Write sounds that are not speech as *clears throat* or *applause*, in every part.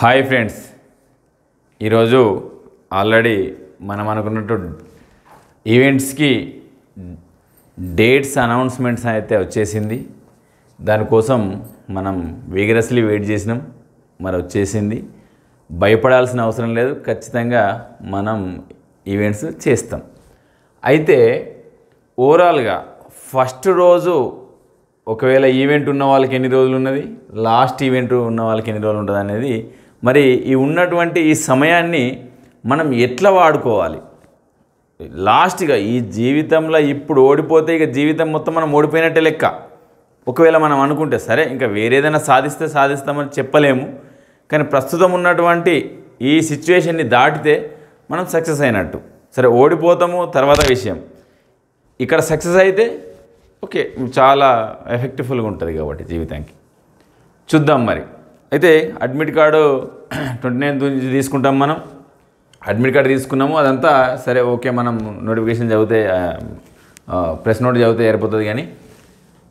hi friends ఈరోజు already మనం అనుకున్నట్టు ఈవెంట్స్కి డేట్స్ అనౌన్స్మెంట్స్ అయితే వచ్చేసింది దానికోసం మనం వేగరస్లీ వెయిట్ చేసినాం మరి వచ్చేసింది భయపడాల్సిన అవసరం లేదు ఖచ్చితంగా మనం ఈవెంట్స్ చేస్తాం అయితే ఓవరాల్గా ఫస్ట్ రోజు ఒకవేళ ఈవెంట్ ఉన్న వాళ్ళకి ఎన్ని రోజులు ఉన్నది లాస్ట్ ఈవెంట్ ఉన్న వాళ్ళకి ఎన్ని రోజులు ఉంటుంది అనేది మరి ఈ ఉన్నటువంటి ఈ సమయాన్ని మనం ఎట్లా వాడుకోవాలి లాస్ట్గా ఈ జీవితంలో ఇప్పుడు ఓడిపోతే ఇక జీవితం మొత్తం మనం ఓడిపోయినట్టే లెక్క ఒకవేళ మనం అనుకుంటే సరే ఇంకా వేరేదైనా సాధిస్తే సాధిస్తామని చెప్పలేము కానీ ప్రస్తుతం ఉన్నటువంటి ఈ సిచ్యువేషన్ని దాటితే మనం సక్సెస్ అయినట్టు సరే ఓడిపోతాము తర్వాత విషయం ఇక్కడ సక్సెస్ అయితే ఓకే చాలా ఎఫెక్టివ్ఫుల్గా ఉంటుంది కాబట్టి జీవితానికి చూద్దాం మరి అయితే అడ్మిట్ కార్డు ట్వంటీ నైన్త్ నుంచి తీసుకుంటాం మనం అడ్మిట్ కార్డు తీసుకున్నాము అదంతా సరే ఓకే మనం నోటిఫికేషన్ చదివితే ప్రెస్ నోట్ చదివితే ఏర్పడుతుంది కానీ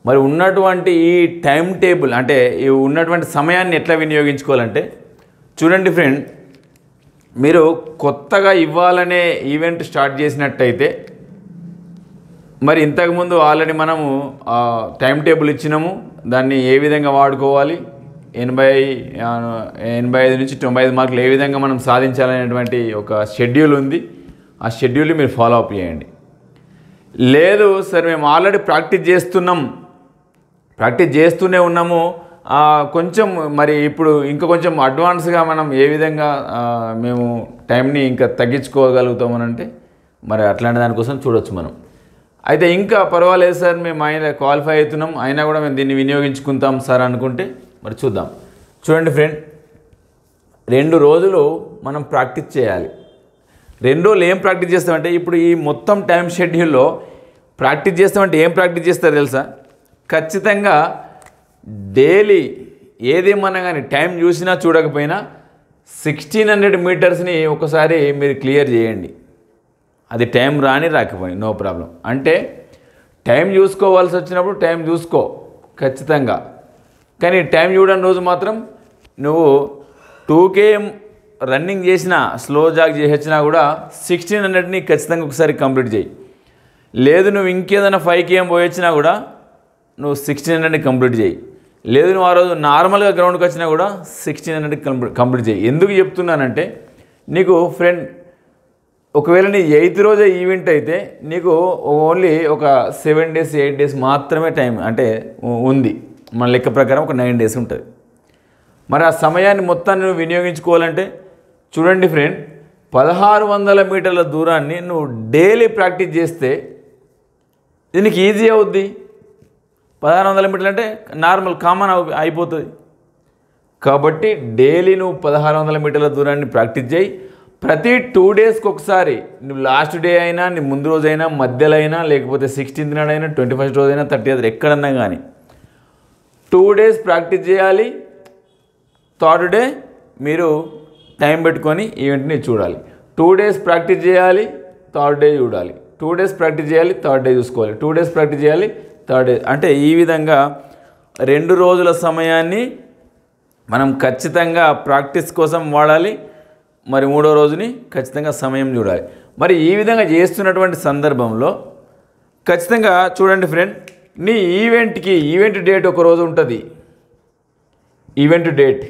మరి ఉన్నటువంటి ఈ టైం టేబుల్ అంటే ఈ ఉన్నటువంటి సమయాన్ని ఎట్లా వినియోగించుకోవాలంటే చూడండి ఫ్రెండ్ మీరు కొత్తగా ఇవ్వాలనే ఈవెంట్ స్టార్ట్ చేసినట్టయితే మరి ఇంతకుముందు ఆల్రెడీ మనము టైం టేబుల్ ఇచ్చినాము దాన్ని ఏ విధంగా వాడుకోవాలి ఎనభై ఎనభై ఐదు నుంచి తొంభై ఐదు మార్కులు ఏ విధంగా మనం సాధించాలనేటువంటి ఒక షెడ్యూల్ ఉంది ఆ షెడ్యూల్ని మీరు ఫాలో అప్ చేయండి లేదు సార్ మేము ఆల్రెడీ ప్రాక్టీస్ చేస్తున్నాం ప్రాక్టీస్ చేస్తూనే ఉన్నాము కొంచెం మరి ఇప్పుడు ఇంకా కొంచెం అడ్వాన్స్గా మనం ఏ విధంగా మేము టైంని ఇంకా తగ్గించుకోగలుగుతామనంటే మరి అట్లాంటి దానికోసం చూడొచ్చు మనం అయితే ఇంకా పర్వాలేదు సార్ మేము ఆయన క్వాలిఫై అవుతున్నాం అయినా కూడా మేము దీన్ని వినియోగించుకుంటాం సార్ అనుకుంటే మరి చూద్దాం చూడండి ఫ్రెండ్ రెండు రోజులు మనం ప్రాక్టీస్ చేయాలి రెండు రోజులు ఏం ప్రాక్టీస్ చేస్తామంటే ఇప్పుడు ఈ మొత్తం టైం షెడ్యూల్లో ప్రాక్టీస్ చేస్తామంటే ఏం ప్రాక్టీస్ చేస్తారు తెలుసా ఖచ్చితంగా డైలీ ఏదేమన్నా కానీ టైం చూసినా చూడకపోయినా సిక్స్టీన్ హండ్రెడ్ మీటర్స్ని ఒకసారి మీరు క్లియర్ చేయండి అది టైం రాని రాకపోయి నో ప్రాబ్లం అంటే టైం చూసుకోవాల్సి వచ్చినప్పుడు టైం చూసుకో ఖచ్చితంగా కానీ టైం చూడని రోజు మాత్రం నువ్వు టూ కేఎం రన్నింగ్ చేసిన స్లో జాగ్ చేసినా కూడా సిక్స్టీన్ హండ్రెడ్ని ఖచ్చితంగా ఒకసారి కంప్లీట్ చేయి లేదు నువ్వు ఇంకేదైనా ఫైవ్ కేఎం పోయొచ్చినా కూడా నువ్వు సిక్స్టీన్ హండ్రెడ్ని కంప్లీట్ చేయి లేదు నువ్వు ఆ రోజు నార్మల్గా గ్రౌండ్కి వచ్చినా కూడా సిక్స్టీన్ హండ్రెడ్ కంప్లీట్ కంప్లీట్ చేయి ఎందుకు చెప్తున్నానంటే నీకు ఫ్రెండ్ ఒకవేళ నీ ఎయిత్ రోజే ఈవెంట్ అయితే నీకు ఓన్లీ ఒక సెవెన్ డేస్ ఎయిట్ డేస్ మాత్రమే టైం అంటే ఉంది మన లెక్క ప్రకారం ఒక నైన్ డేస్ ఉంటుంది మరి ఆ సమయాన్ని మొత్తాన్ని నువ్వు వినియోగించుకోవాలంటే చూడండి ఫ్రెండ్ పదహారు వందల మీటర్ల దూరాన్ని నువ్వు డైలీ ప్రాక్టీస్ చేస్తే దీనికి ఈజీ అవుద్ది పదహారు వందల మీటర్లు అంటే నార్మల్ కామన్ అయిపోతుంది కాబట్టి డైలీ నువ్వు పదహారు వందల మీటర్ల దూరాన్ని ప్రాక్టీస్ చేయి ప్రతి టూ డేస్కి ఒకసారి నువ్వు లాస్ట్ డే అయినా నీ ముందు రోజైనా మధ్యలో అయినా లేకపోతే సిక్స్టీన్త్ నాడైనా ట్వంటీ ఫస్ట్ రోజైనా థర్టీ ఎక్కడన్నా కానీ టూ డేస్ ప్రాక్టీస్ చేయాలి థర్డ్ డే మీరు టైం పెట్టుకొని ఈవెంట్ని చూడాలి టూ డేస్ ప్రాక్టీస్ చేయాలి థర్డ్ డే చూడాలి టూ డేస్ ప్రాక్టీస్ చేయాలి థర్డ్ డే చూసుకోవాలి టూ డేస్ ప్రాక్టీస్ చేయాలి థర్డ్ డే అంటే ఈ విధంగా రెండు రోజుల సమయాన్ని మనం ఖచ్చితంగా ప్రాక్టీస్ కోసం వాడాలి మరి మూడో రోజుని ఖచ్చితంగా సమయం చూడాలి మరి ఈ విధంగా చేస్తున్నటువంటి సందర్భంలో ఖచ్చితంగా చూడండి ఫ్రెండ్ నీ ఈవెంట్కి ఈవెంట్ డేట్ ఒక రోజు ఉంటుంది ఈవెంట్ డేట్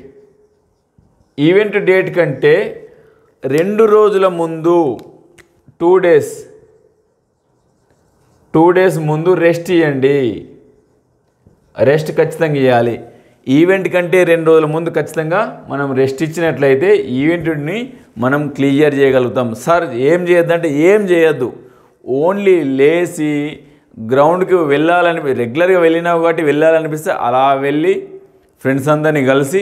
ఈవెంట్ డేట్ కంటే రెండు రోజుల ముందు టూ డేస్ టూ డేస్ ముందు రెస్ట్ ఇవ్వండి రెస్ట్ ఖచ్చితంగా ఇవ్వాలి ఈవెంట్ కంటే రెండు రోజుల ముందు ఖచ్చితంగా మనం రెస్ట్ ఇచ్చినట్లయితే ఈవెంట్ని మనం క్లియర్ చేయగలుగుతాం సార్ ఏం చేయొద్దంటే ఏం చేయొద్దు ఓన్లీ లేచి గ్రౌండ్కి వెళ్ళాలని రెగ్యులర్గా వెళ్ళినావు కాబట్టి వెళ్ళాలనిపిస్తే అలా వెళ్ళి ఫ్రెండ్స్ అందరినీ కలిసి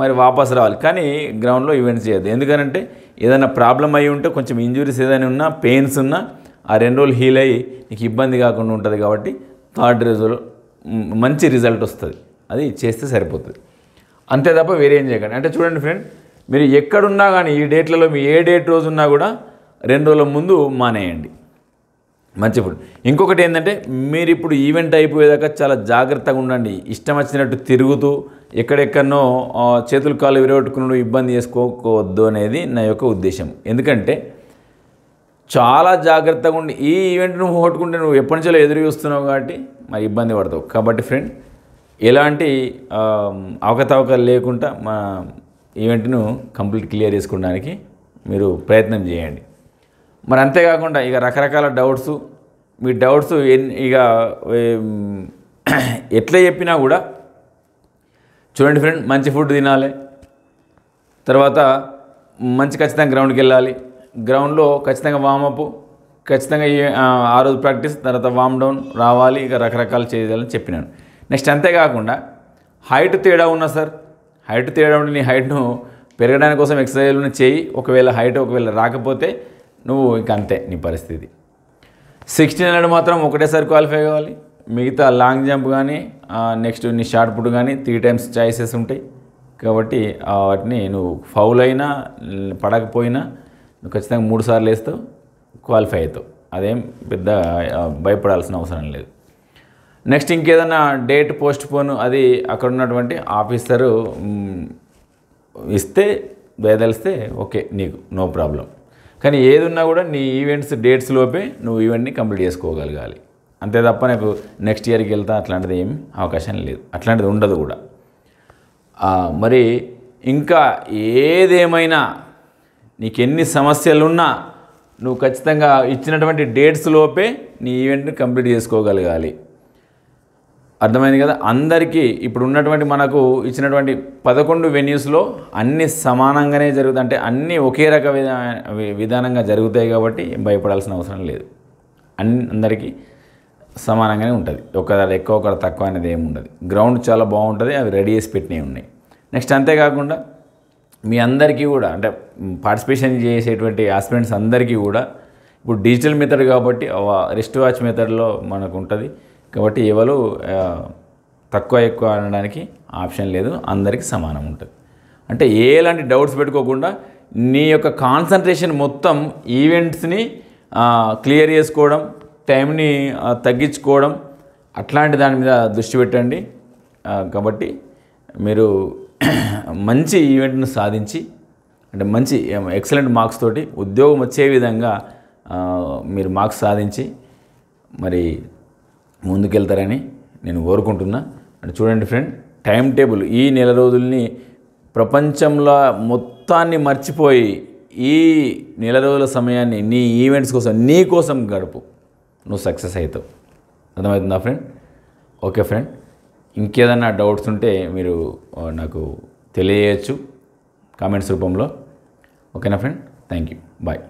మరి వాపస్ రావాలి కానీ గ్రౌండ్లో ఈవెంట్స్ చేయద్దు ఎందుకనంటే ఏదైనా ప్రాబ్లం అయి ఉంటే కొంచెం ఇంజురీస్ ఏదైనా ఉన్నా పెయిన్స్ ఉన్నా ఆ రెండు రోజులు హీల్ అయ్యి నీకు ఇబ్బంది కాకుండా ఉంటుంది కాబట్టి థర్డ్ రోజులు మంచి రిజల్ట్ వస్తుంది అది చేస్తే సరిపోతుంది అంతే తప్ప వేరే ఏం చేయకండి అంటే చూడండి ఫ్రెండ్ మీరు ఎక్కడున్నా కానీ ఈ డేట్లలో మీ ఏ డేట్ రోజున్నా కూడా రెండు రోజుల ముందు మానేయండి మంచి ఫుడ్ ఇంకొకటి ఏంటంటే మీరు ఇప్పుడు ఈవెంట్ అయిపోయేదాకా చాలా జాగ్రత్తగా ఉండండి ఇష్టం వచ్చినట్టు తిరుగుతూ ఎక్కడెక్కడనో చేతులు కాళ్ళు విరగొట్టుకున్నాడు ఇబ్బంది చేసుకోకూడదు అనేది నా యొక్క ఉద్దేశం ఎందుకంటే చాలా జాగ్రత్తగా ఉండి ఈ ఈవెంట్ నువ్వు పోగొట్టుకుంటే నువ్వు ఎప్పటి నుంచో ఎదురు చూస్తున్నావు కాబట్టి మరి ఇబ్బంది పడతావు కాబట్టి ఫ్రెండ్ ఎలాంటి అవకతవకలు లేకుండా మా ఈవెంట్ను కంప్లీట్ క్లియర్ చేసుకోవడానికి మీరు ప్రయత్నం చేయండి మరి అంతేకాకుండా ఇక రకరకాల డౌట్స్ మీ డౌట్స్ ఇక *clears throat* ఎట్లా చెప్పినా కూడా చూడండి ఫ్రెండ్ మంచి ఫుడ్ తినాలి తర్వాత మంచి ఖచ్చితంగా గ్రౌండ్కి వెళ్ళాలి గ్రౌండ్లో ఖచ్చితంగా వామప్ ఖచ్చితంగా ఆ రోజు ప్రాక్టీస్ తర్వాత వామ్ డౌన్ రావాలి ఇక రకరకాలు చేయాలని చెప్పినాను నెక్స్ట్ అంతేకాకుండా హైట్ తేడా ఉన్నా సార్ హైట్ తేడా ఉండి నీ హైట్ను పెరగడానికి కోసం ఎక్సర్సైజ్లను చేయి ఒకవేళ హైట్ ఒకవేళ రాకపోతే నువ్వు ఇంక అంతే నీ పరిస్థితి సిక్స్టీన్ హండ్రెడ్ మాత్రం ఒకటేసారి క్వాలిఫై కావాలి మిగతా లాంగ్ జంప్ కానీ నెక్స్ట్ నీ షార్ట్ పుట్ కానీ త్రీ టైమ్స్ చాయిసెస్ ఉంటాయి కాబట్టి వాటిని నువ్వు ఫౌల్ అయినా పడకపోయినా నువ్వు ఖచ్చితంగా మూడు సార్లు వేస్తావు క్వాలిఫై అవుతావు అదేం పెద్ద భయపడాల్సిన అవసరం లేదు నెక్స్ట్ ఇంకేదన్నా డేట్ పోస్ట్ పోను అది అక్కడ ఉన్నటువంటి ఆఫీసరు ఇస్తే వేదలిస్తే ఓకే నీకు నో ప్రాబ్లం కానీ ఏదున్నా కూడా నీ ఈవెంట్స్ డేట్స్ లోపే నువ్వు ఈవెంట్ని కంప్లీట్ చేసుకోగలగాలి అంతే తప్ప నాకు నెక్స్ట్ ఇయర్కి వెళ్తా అట్లాంటిది ఏం అవకాశం లేదు అట్లాంటిది ఉండదు కూడా మరి ఇంకా ఏదేమైనా నీకు ఎన్ని సమస్యలున్నా నువ్వు ఖచ్చితంగా ఇచ్చినటువంటి డేట్స్ లోపే నీ ఈవెంట్ని కంప్లీట్ చేసుకోగలగాలి అర్థమైంది కదా అందరికీ ఇప్పుడు ఉన్నటువంటి మనకు ఇచ్చినటువంటి పదకొండు వెన్యూస్లో అన్ని సమానంగానే జరుగుతాయి అంటే అన్నీ ఒకే రక విధానంగా జరుగుతాయి కాబట్టి భయపడాల్సిన అవసరం లేదు అన్ని అందరికీ సమానంగానే ఉంటుంది ఒకదారి ఎక్కువ ఒకరు తక్కువ అనేది ఏమి ఉండదు గ్రౌండ్ చాలా బాగుంటుంది అవి రెడీ చేసి పెట్టినవి ఉన్నాయి నెక్స్ట్ అంతేకాకుండా మీ అందరికీ కూడా అంటే పార్టిసిపేషన్ చేసేటువంటి ఆస్పిరెంట్స్ అందరికీ కూడా ఇప్పుడు డిజిటల్ మెథడ్ కాబట్టి రిస్ట్ వాచ్ మెథడ్లో మనకు ఉంటుంది కాబట్టి ఎవరు తక్కువ ఎక్కువ అనడానికి ఆప్షన్ లేదు అందరికీ సమానం ఉంటుంది అంటే ఎలాంటి డౌట్స్ పెట్టుకోకుండా నీ యొక్క కాన్సన్ట్రేషన్ మొత్తం ఈవెంట్స్ని క్లియర్ చేసుకోవడం టైంని తగ్గించుకోవడం అట్లాంటి దాని మీద దృష్టి పెట్టండి కాబట్టి మీరు *clears throat* మంచి ఈవెంట్ను సాధించి అంటే మంచి ఎక్సలెంట్ మార్క్స్ తోటి ఉద్యోగం వచ్చే విధంగా మీరు మార్క్స్ సాధించి మరి ముందుకెళ్తారని నేను కోరుకుంటున్నా అండ్ చూడండి ఫ్రెండ్ టైం టేబుల్ ఈ నెల రోజుల్ని ప్రపంచంలో మొత్తాన్ని మర్చిపోయి ఈ నెల రోజుల సమయాన్ని నీ ఈవెంట్స్ కోసం నీ కోసం గడుపు నువ్వు సక్సెస్ అవుతావు అర్థమవుతుందా ఫ్రెండ్ ఓకే ఫ్రెండ్ ఇంకేదన్నా డౌట్స్ ఉంటే మీరు నాకు తెలియచ్చు కామెంట్స్ రూపంలో ఓకేనా ఫ్రెండ్ థ్యాంక్ యూ బాయ్